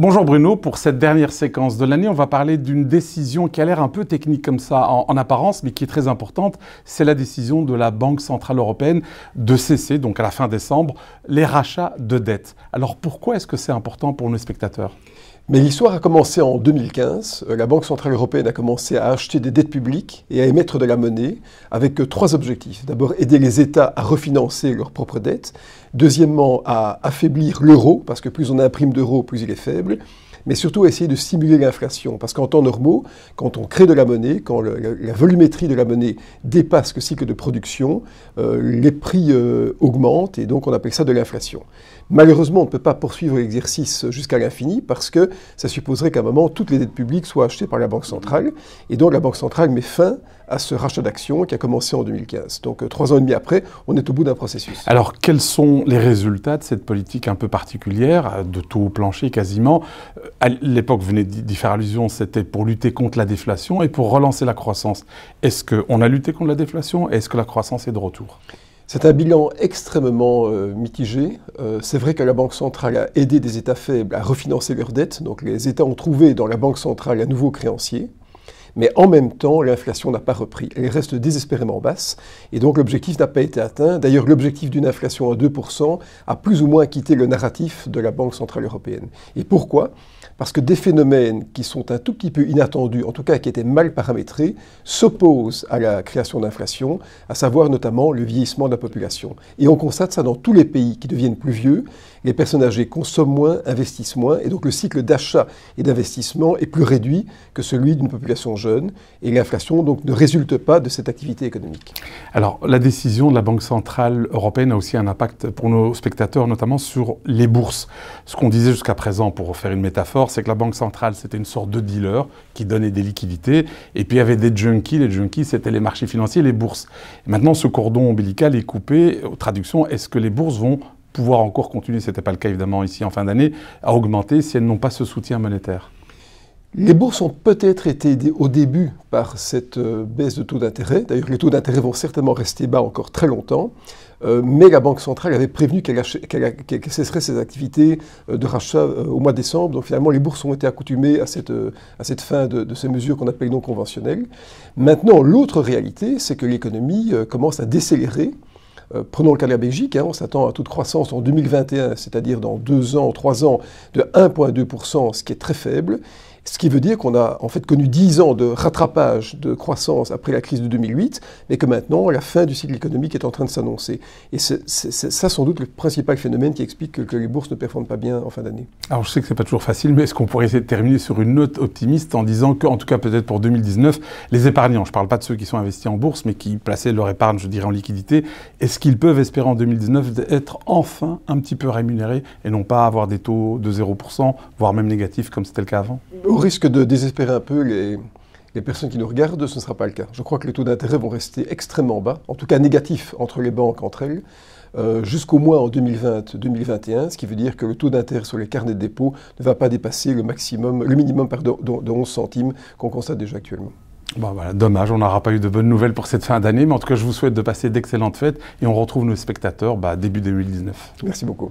Bonjour Bruno, pour cette dernière séquence de l'année, on va parler d'une décision qui a l'air un peu technique comme ça en, apparence, mais qui est très importante. C'est la décision de la Banque Centrale Européenne de cesser, donc à la fin décembre, les rachats de dettes. Alors pourquoi est-ce que c'est important pour nos spectateurs mais l'histoire a commencé en 2015. Euh, la Banque Centrale Européenne a commencé à acheter des dettes publiques et à émettre de la monnaie avec euh, trois objectifs. D'abord, aider les États à refinancer leurs propres dettes. Deuxièmement, à affaiblir l'euro, parce que plus on imprime d'euros, plus il est faible mais surtout essayer de stimuler l'inflation. Parce qu'en temps normaux, quand on crée de la monnaie, quand la, volumétrie de la monnaie dépasse le cycle de production, euh, les prix euh, augmentent et donc on appelle ça de l'inflation. Malheureusement, on ne peut pas poursuivre l'exercice jusqu'à l'infini parce que ça supposerait qu'à un moment, toutes les dettes publiques soient achetées par la Banque centrale. Et donc, la Banque centrale met fin à ce rachat d'actions qui a commencé en 2015. Donc, euh, trois ans et demi après, on est au bout d'un processus. Alors, quels sont les résultats de cette politique un peu particulière, euh, de taux au plancher quasiment euh, À l'époque, vous venez d'y faire allusion, c'était pour lutter contre la déflation et pour relancer la croissance. Est-ce qu'on a lutté contre la déflation Est-ce que la croissance est de retour c'est un bilan extrêmement euh, mitigé. Euh, c'est vrai que la Banque centrale a aidé des États faibles à refinancer leurs dettes, donc les États ont trouvé dans la Banque centrale un nouveau créancier. Mais en même temps, l'inflation n'a pas repris. Elle reste désespérément basse. Et donc l'objectif n'a pas été atteint. D'ailleurs, l'objectif d'une inflation à 2% a plus ou moins quitté le narratif de la Banque Centrale Européenne. Et pourquoi Parce que des phénomènes qui sont un tout petit peu inattendus, en tout cas qui étaient mal paramétrés, s'opposent à la création d'inflation, à savoir notamment le vieillissement de la population. Et on constate ça dans tous les pays qui deviennent plus vieux. Les personnes âgées consomment moins, investissent moins, et donc le cycle d'achat et d'investissement est plus réduit que celui d'une population jeunes et l'inflation donc ne résulte pas de cette activité économique. Alors la décision de la Banque centrale européenne a aussi un impact pour nos spectateurs, notamment sur les bourses. Ce qu'on disait jusqu'à présent, pour faire une métaphore, c'est que la Banque centrale c'était une sorte de dealer qui donnait des liquidités et puis il y avait des junkies. Les junkies c'était les marchés financiers, les bourses. maintenant ce cordon ombilical est coupé. Traduction, est-ce que les bourses vont pouvoir encore continuer, ce n'était pas le cas évidemment ici en fin d'année, à augmenter si elles n'ont pas ce soutien monétaire Mm. Les bourses ont peut-être été aidées au début par cette euh, baisse de taux d'intérêt. D'ailleurs, les taux d'intérêt vont certainement rester bas encore très longtemps. Euh, mais la Banque centrale avait prévenu qu'elle cesserait ses activités euh, de rachat au mois de décembre. Donc finalement, les bourses ont été accoutumées à cette, à cette fin de, ces mesures qu'on appelle non conventionnelles. Maintenant, l'autre réalité, c'est que l'économie commence à décélérer prenons le cas de la Belgique, hein. on s'attend à toute croissance en 2021, c'est-à-dire dans deux ans, trois ans, de 1,2%, ce qui est très faible. Ce qui veut dire qu'on a en fait connu 10 ans de rattrapage de croissance après la crise de 2008, mais que maintenant la fin du cycle économique est en train de s'annoncer. Et c'est ça sans doute le principal phénomène qui explique que, les bourses ne performent pas bien en fin d'année. Alors je sais que c'est pas toujours facile, mais est-ce qu'on pourrait essayer de terminer sur une note optimiste en disant que, en tout cas peut-être pour 2019, les épargnants, je ne parle pas de ceux qui sont investis en bourse, mais qui plaçaient leur épargne, je dirais, en liquidité, est-ce qu'ils peuvent espérer en 2019 être enfin un petit peu rémunérés et non pas avoir des taux de 0%, voire même négatifs comme c'était le cas avant risque de désespérer un peu les, les personnes qui nous regardent, ce ne sera pas le cas. Je crois que les taux d'intérêt vont rester extrêmement bas, en tout cas négatifs entre les banques entre elles, euh, jusqu'au moins en 2020-2021, ce qui veut dire que le taux d'intérêt sur les carnets de dépôt ne va pas dépasser le, maximum, le minimum pardon, de, 11 centimes qu'on constate déjà actuellement. voilà, dommage, on n'aura pas eu de bonnes nouvelles pour cette fin d'année, mais en tout cas, je vous souhaite de passer d'excellentes fêtes et on retrouve nos spectateurs bah, début 2019. Merci beaucoup.